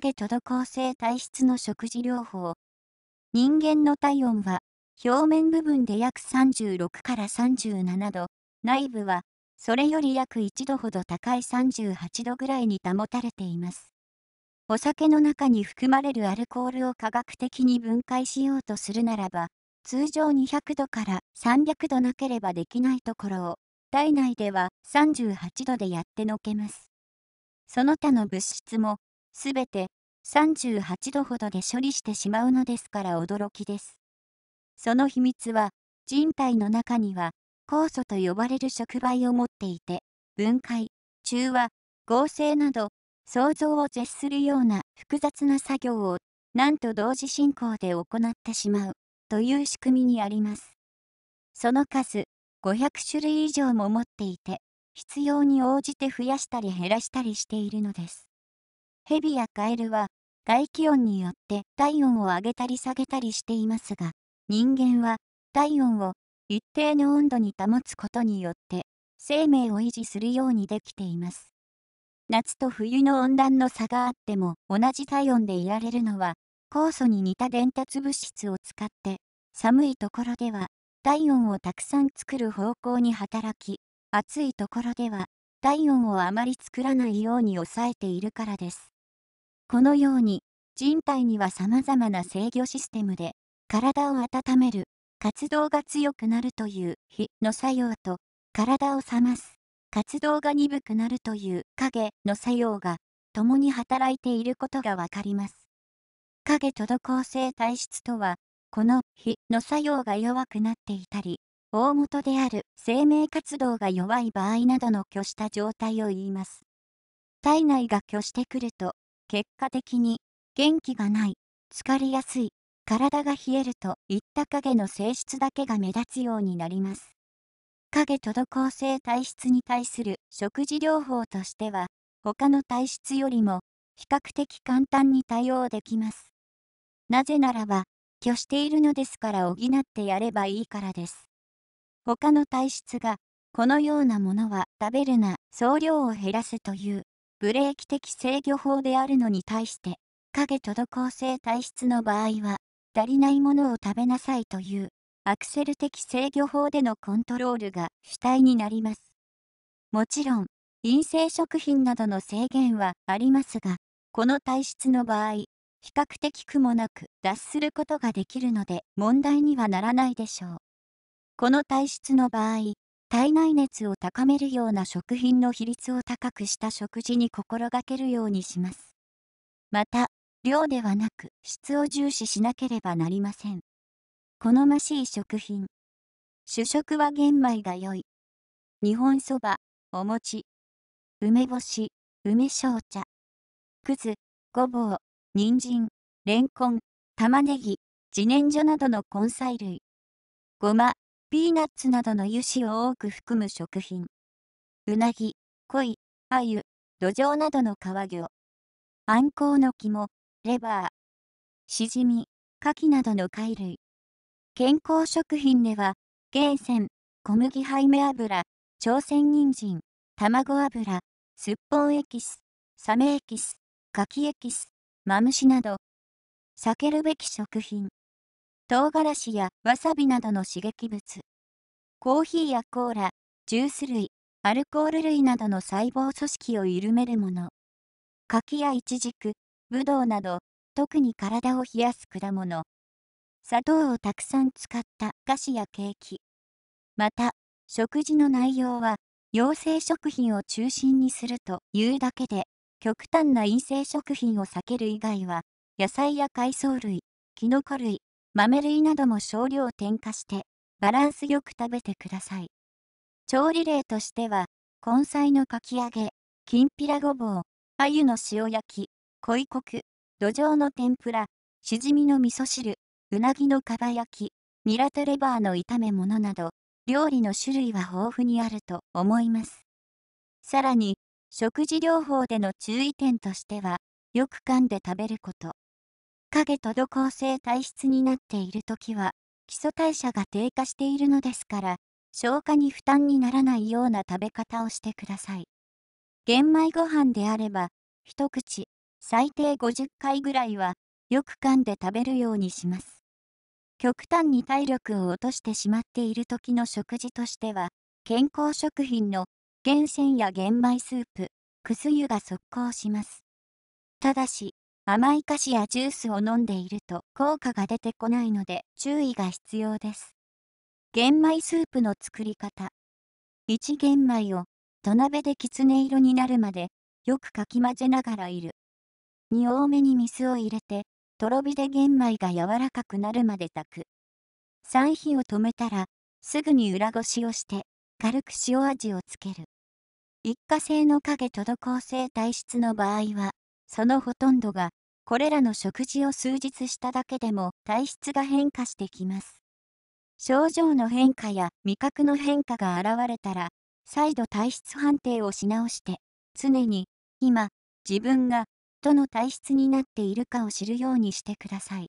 影滞性体質の食事療法。人間の体温は、表面部分で約36から37度、内部は、それより約1度ほど高い38度ぐらいに保たれています。お酒の中に含まれるアルコールを科学的に分解しようとするならば、通常200度から300度なければできないところを、体内では38度でやってのけます。その他の物質もすべて38度ほどで処理してしまうのですから驚きです。その秘密は、人体の中には酵素と呼ばれる触媒を持っていて、分解、中和、合成など、想像を絶するような複雑な作業を、なんと同時進行で行ってしまう、という仕組みにあります。その数、500種類以上も持っていて、必要に応じて増やしたり減らしたりしているのです。蛇やカエルは外気温によって体温を上げたり下げたりしていますが、人間は体温を一定の温度に保つことによって生命を維持するようにできています。夏と冬の温暖の差があっても同じ体温でいられるのは酵素に似た伝達物質を使って寒いところでは体温をたくさん作る方向に働き暑いところでは体温をあまり作らないように抑えているからです。このように、人体には様々な制御システムで、体を温める、活動が強くなるという火の作用と、体を冷ます、活動が鈍くなるという影の作用が、共に働いていることがわかります。影滞性体質とは、この火の作用が弱くなっていたり、大元である生命活動が弱い場合などの虚した状態を言います。体内が虚してくると、結果的に元気がない、疲れやすい、体が冷えるといった影の性質だけが目立つようになります。影滞性体質に対する食事療法としては、他の体質よりも比較的簡単に対応できます。なぜならば、拒しているのですから補ってやればいいからです。他の体質が、このようなものは食べるな、総量を減らすというブレーキ的制御法であるのに対して、影滞性体質の場合は、足りないものを食べなさいという、アクセル的制御法でのコントロールが主体になります。もちろん、陰性食品などの制限はありますが、この体質の場合、比較的苦もなく脱することができるので問題にはならないでしょう。この体質の場合、体内熱を高めるような食品の比率を高くした食事に心がけるようにします。また、量ではなく質を重視しなければなりません。好ましい食品。主食は玄米が良い。日本そば、お餅、梅干し、梅焼茶、くず、ごぼう、人参、れんこん、玉ねぎ、自然薯などの根菜類。ごま、ピーナッツなどの油脂を多く含む食品。うなぎ、鯉、鮎、土壌などの川魚。アンコウの肝、レバー、しじみ、牡蠣などの貝類。健康食品では、ゲーセン、小麦ハイメ油、朝鮮人参、卵油、すっぽんエキス、サメエキス、柿エキス、マムシなど、避けるべき食品。唐辛子やわさびなどの刺激物、コーヒーやコーラ、ジュース類、アルコール類などの細胞組織を緩めるもの、柿やイチジク、ブドウなど、特に体を冷やす果物、砂糖をたくさん使った菓子やケーキ、また、食事の内容は、陽性食品を中心にするというだけで、極端な陰性食品を避ける以外は、野菜や海藻類、キノコ類、豆類なども少量添加して、バランスよく食べてください。調理例としては、根菜のかき揚げ、きんぴらごぼう、鮎の塩焼き、コク土壌の天ぷら、しじみの味噌汁、うなぎのかば焼き、ニラとレバーの炒め物など、料理の種類は豊富にあると思います。さらに、食事療法での注意点としては、よく噛んで食べること。影と土構性体質になっている時は、基礎代謝が低下しているのですから、消化に負担にならないような食べ方をしてください。玄米ご飯であれば、一口、最低50回ぐらいは、よく噛んで食べるようにします。極端に体力を落としてしまっている時の食事としては、健康食品の源泉や玄米スープ、くす湯が速効します。ただし、甘い菓子やジュースを飲んでいると効果が出てこないので注意が必要です。玄米スープの作り方1玄米を土鍋できつね色になるまでよくかき混ぜながらいる2多めに水を入れてとろ火で玄米が柔らかくなるまで炊く3火を止めたらすぐに裏ごしをして軽く塩味をつける一過性の影滞性体質の場合はそのほとんどが、これらの食事を数日しただけでも体質が変化してきます。症状の変化や味覚の変化が現れたら、再度体質判定をし直して、常に、今、自分が、どの体質になっているかを知るようにしてください。